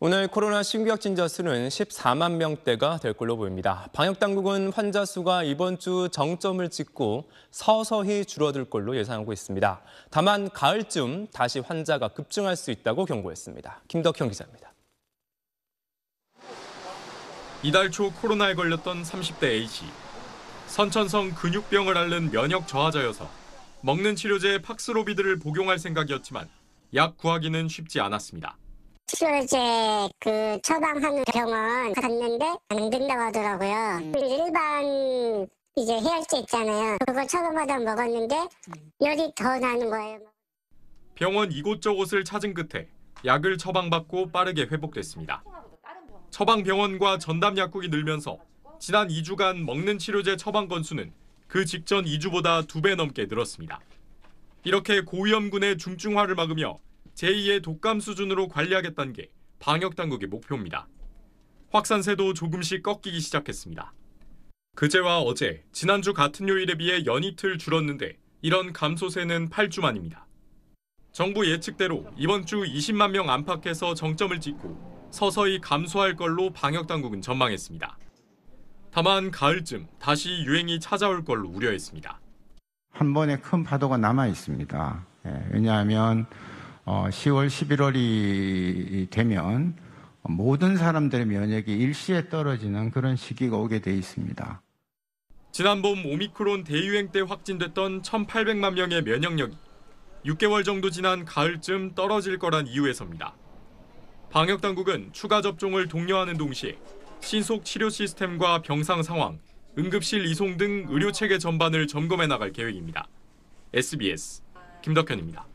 오늘 코로나 신규 확진자 수는 14만 명대가 될 걸로 보입니다. 방역 당국은 환자 수가 이번 주 정점을 찍고 서서히 줄어들 걸로 예상하고 있습니다. 다만 가을쯤 다시 환자가 급증할 수 있다고 경고했습니다. 김덕형 기자입니다. 이달 초 코로나에 걸렸던 30대 A씨. 선천성 근육병을 앓는 면역 저하자여서 먹는 치료제 팍스로비드를 복용할 생각이었지만 약 구하기는 쉽지 않았습니다. 치료제 그 처방하는 병원 갔는데 안 된다고 하더라고요. 음. 그 일반 이제 해열제 있잖아요. 그거 처방받아 먹었는데 열이 더 나는 거예요. 병원 이곳저곳을 찾은 끝에 약을 처방받고 빠르게 회복됐습니다. 처방 병원과 전담 약국이 늘면서 지난 2주간 먹는 치료제 처방 건수는 그 직전 2주보다 2배 넘게 늘었습니다. 이렇게 고위험군의 중증화를 막으며 제2의 독감 수준으로 관리하겠다는 게 방역당국의 목표입니다. 확산세도 조금씩 꺾이기 시작했습니다. 그제와 어제, 지난주 같은 요일에 비해 연이틀 줄었는데 이런 감소세는 8주 만입니다. 정부 예측대로 이번 주 20만 명 안팎에서 정점을 찍고 서서히 감소할 걸로 방역당국은 전망했습니다. 다만 가을쯤 다시 유행이 찾아올 걸로 우려했습니다. 한 번에 큰 파도가 남아 있습니다. 예, 왜냐하면 10월, 어, 11월이 되면 모든 사람들의 면역이 일시에 떨어지는 그런 시기가 오게 돼 있습니다. 지난 봄 오미크론 대유행 때 확진됐던 1,800만 명의 면역력이 6개월 정도 지난 가을쯤 떨어질 거란 이유에서입니다. 방역 당국은 추가 접종을 독려하는 동시에 신속 치료 시스템과 병상 상황, 응급실 이송 등 의료 체계 전반을 점검해 나갈 계획입니다. SBS 김덕현입니다.